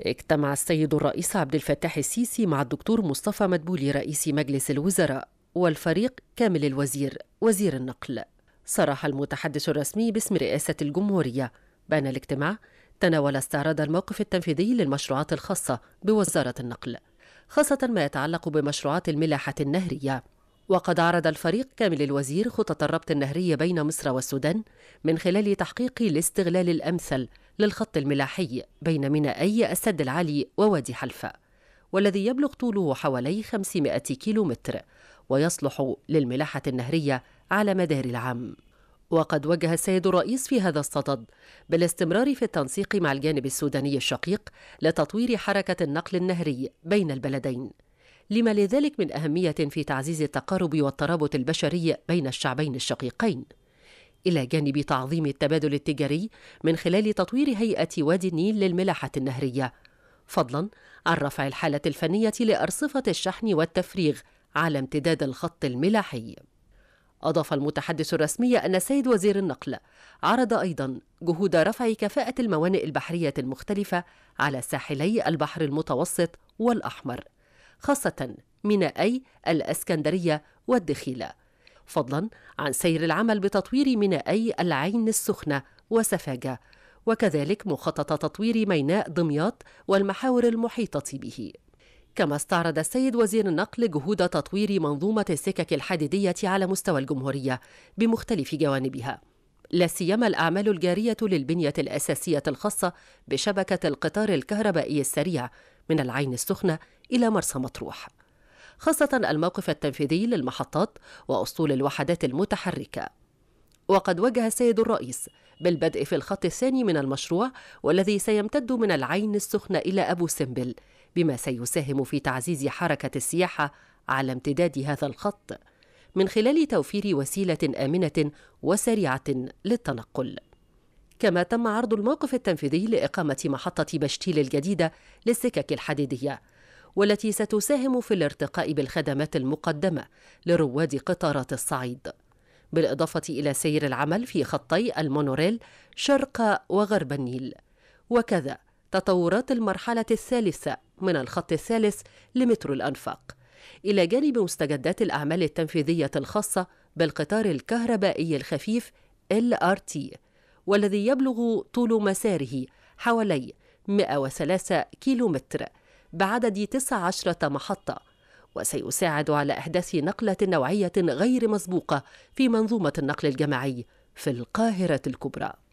اجتمع السيد الرئيس عبد الفتاح السيسي مع الدكتور مصطفى مدبولي رئيس مجلس الوزراء والفريق كامل الوزير وزير النقل صرح المتحدث الرسمي باسم رئاسة الجمهورية بأن الاجتماع تناول استعراض الموقف التنفيذي للمشروعات الخاصة بوزارة النقل خاصة ما يتعلق بمشروعات الملاحة النهرية وقد عرض الفريق كامل الوزير خطط الربط النهري بين مصر والسودان من خلال تحقيق الاستغلال الأمثل للخط الملاحي بين مينائي السد العالي ووادي حلفة والذي يبلغ طوله حوالي 500 كيلومتر ويصلح للملاحة النهرية على مدار العام وقد وجه السيد الرئيس في هذا الصدد بالاستمرار في التنسيق مع الجانب السوداني الشقيق لتطوير حركة النقل النهري بين البلدين لما لذلك من أهمية في تعزيز التقارب والترابط البشري بين الشعبين الشقيقين إلى جانب تعظيم التبادل التجاري من خلال تطوير هيئة وادي النيل للملاحة النهرية فضلا عن رفع الحالة الفنية لأرصفة الشحن والتفريغ على امتداد الخط الملاحي أضاف المتحدث الرسمي أن سيد وزير النقل عرض أيضا جهود رفع كفاءة الموانئ البحرية المختلفة على ساحلي البحر المتوسط والأحمر خاصة مينائي الأسكندرية والدخيلة فضلا عن سير العمل بتطوير مينائي العين السخنة وسفاجة وكذلك مخطط تطوير ميناء دمياط والمحاور المحيطة به كما استعرض السيد وزير النقل جهود تطوير منظومة السكك الحديدية على مستوى الجمهورية بمختلف جوانبها لا سيما الأعمال الجارية للبنية الأساسية الخاصة بشبكة القطار الكهربائي السريع من العين السخنة إلى مرسى مطروح خاصة الموقف التنفيذي للمحطات وأسطول الوحدات المتحركة وقد وجه السيد الرئيس بالبدء في الخط الثاني من المشروع والذي سيمتد من العين السخنة إلى أبو سمبل بما سيساهم في تعزيز حركة السياحة على امتداد هذا الخط من خلال توفير وسيلة آمنة وسريعة للتنقل كما تم عرض الموقف التنفيذي لإقامة محطة بشتيل الجديدة للسكك الحديدية والتي ستساهم في الارتقاء بالخدمات المقدمة لرواد قطارات الصعيد بالإضافة إلى سير العمل في خطي المونوريل شرق وغرب النيل وكذا تطورات المرحلة الثالثة من الخط الثالث لمترو الأنفاق إلى جانب مستجدات الأعمال التنفيذية الخاصة بالقطار الكهربائي الخفيف LRT والذي يبلغ طول مساره حوالي 103 كيلومتر بعدد 19 محطة وسيساعد على إحداث نقلة نوعية غير مسبوقة في منظومة النقل الجماعي في القاهرة الكبرى